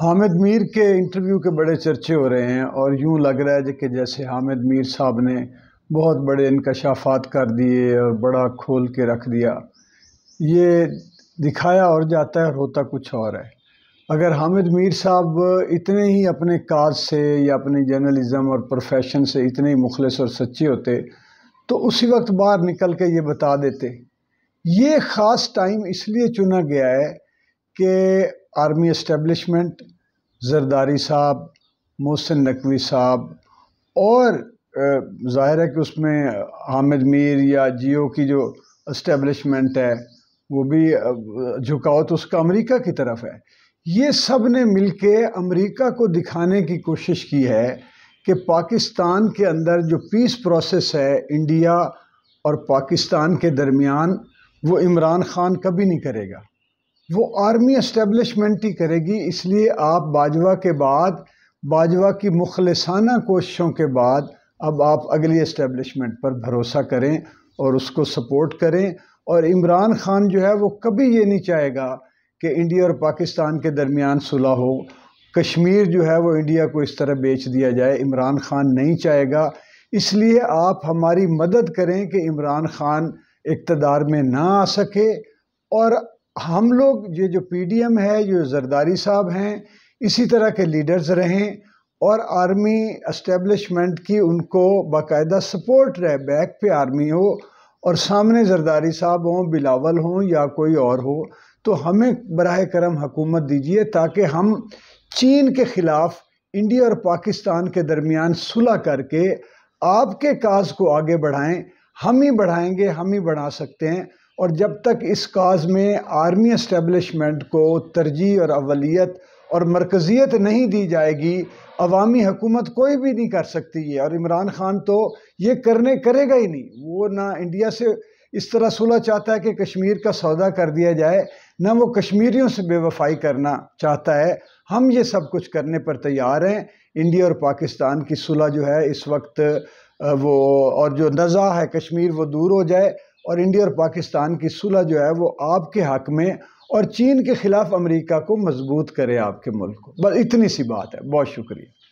हामिद मीर के इंटरव्यू के बड़े चर्चे हो रहे हैं और यूँ लग रहा है कि जैसे हामिद मीर साहब ने बहुत बड़े इनकशाफात कर दिए और बड़ा खोल के रख दिया ये दिखाया और जाता है और होता कुछ और है अगर हामिद मीर साहब इतने ही अपने काज से या अपने जर्नलिज़म और प्रोफेशन से इतने ही मुखलस और सच्चे होते तो उसी वक्त बाहर निकल के ये बता देते ये ख़ास टाइम इसलिए चुना गया है कि आर्मी इस्टेबलिशमेंट जरदारी साहब मोहसिन नकवी साहब और ज़ाहिर है कि उसमें हामिद मीर या जियो की जो इस्टेबलिशमेंट है वो भी झुकाव तो उसका अमेरिका की तरफ है ये सब ने मिल के अमरीका को दिखाने की कोशिश की है कि पाकिस्तान के अंदर जो पीस प्रोसेस है इंडिया और पाकिस्तान के दरमियान वो इमरान ख़ान कभी नहीं करेगा वो आर्मी इस्टेबलिशमेंट ही करेगी इसलिए आप बाजवा के बाद बाजवा की मुखलसाना कोशिशों के बाद अब आप अगली इस्टेबलिशमेंट पर भरोसा करें और उसको सपोर्ट करें और इमरान ख़ान जो है वो कभी ये नहीं चाहेगा कि इंडिया और पाकिस्तान के दरमियान सुलह हो कश्मीर जो है वो इंडिया को इस तरह बेच दिया जाए इमरान ख़ान नहीं चाहेगा इसलिए आप हमारी मदद करें कि इमरान ख़ान इकतदार में ना आ सके और हम लोग ये जो पीडीएम है जो जरदारी साहब हैं इसी तरह के लीडर्स रहें और आर्मी इस्टेब्लिशमेंट की उनको बाकायदा सपोर्ट रहे बैक पे आर्मी हो और सामने जरदारी साहब हों बिलावल हों या कोई और हो तो हमें बरह करम हकूमत दीजिए ताकि हम चीन के ख़िलाफ़ इंडिया और पाकिस्तान के दरमियान सुलह करके आपके काज को आगे बढ़ाएं हम ही बढ़ाएंगे हम ही बढ़ा सकते हैं और जब तक इस काज में आर्मी इस्टेबलिशमेंट को तरजीह और अवलीत और मरकज़ियत नहीं दी जाएगी अवामी हुकूमत कोई भी नहीं कर सकती है और इमरान ख़ान तो ये करने करेगा ही नहीं वो ना इंडिया से इस तरह सुलह चाहता है कि कश्मीर का सौदा कर दिया जाए ना वो कश्मीरियों से बेवफाई करना चाहता है हम ये सब कुछ करने पर तैयार हैं इंडिया और पाकिस्तान की सुलह जो है इस वक्त वो और जो नज़ा है कश्मीर वो दूर हो जाए और इंडिया और पाकिस्तान की सुलह जो है वो आपके हक में और चीन के ख़िलाफ़ अमेरिका को मजबूत करे आपके मुल्क को बस इतनी सी बात है बहुत शुक्रिया